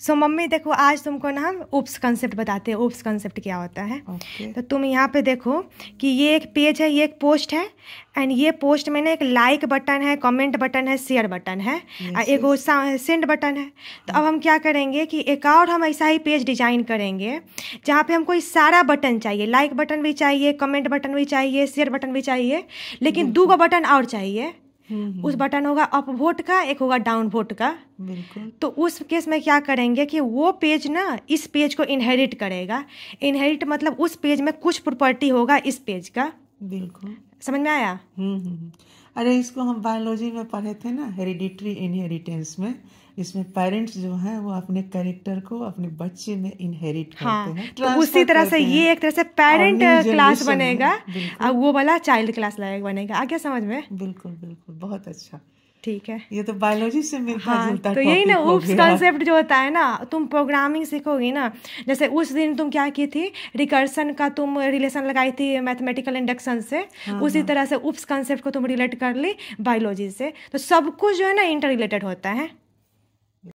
सो so, mummy देखो आज तुमको ना हम उप्स कंसेप्ट बताते हैं उप्स कंसेप्ट क्या होता है okay. तो तुम यहाँ पे देखो कि ये एक पेज है ये एक पोस्ट है एंड ये पोस्ट में ना एक लाइक बटन है कमेंट बटन है शेयर बटन है yes. एक वो सेंड बटन है तो अब hmm. हम क्या करेंगे कि एक और हम ऐसा ही पेज डिजाइन करेंगे जहाँ पे हमको सारा बटन चाहिए लाइक बटन भी चाहिए कमेंट बटन भी चाहिए शेयर बटन भी चाहिए लेकिन दो hmm, बटन hmm. और चाहिए हम्म। उस बटन होगा अप वोट का एक होगा डाउन वोट का बिल्कुल तो उस केस में क्या करेंगे कि वो पेज ना इस पेज को इनहेरिट करेगा इनहेरिट मतलब उस पेज में कुछ प्रॉपर्टी होगा इस पेज का बिल्कुल समझ में आया हम्म, हम्म, अरे इसको हम बायोलॉजी में पढ़े थे ना हेरिडिट्री इनहेरिटेंस में इसमें पेरेंट्स जो हैं वो अपने कैरेक्टर को अपने बच्चे में इनहेरिट हाँ, करते हैं तो उसी तरह से ये एक तरह से पेरेंट क्लास uh, बनेगा और वो वाला चाइल्ड क्लास बनेगा आ गया समझ में बिल्कुल बिल्कुल बहुत अच्छा ठीक है ये तो बायोलॉजी से मिलता हाँ, जुलता तो यही ना उप्स कंसेप्ट जो होता है ना तुम प्रोग्रामिंग सीखोगी ना जैसे उस दिन तुम क्या की थी रिकर्सन का तुम रिलेशन लगाई थी मैथमेटिकल इंडक्शन से हाँ, उसी हाँ. तरह से उप्स कंसेप्ट को तुम रिलेट कर ली बायोलॉजी से तो सब कुछ जो है ना इंटर रिलेटेड होता है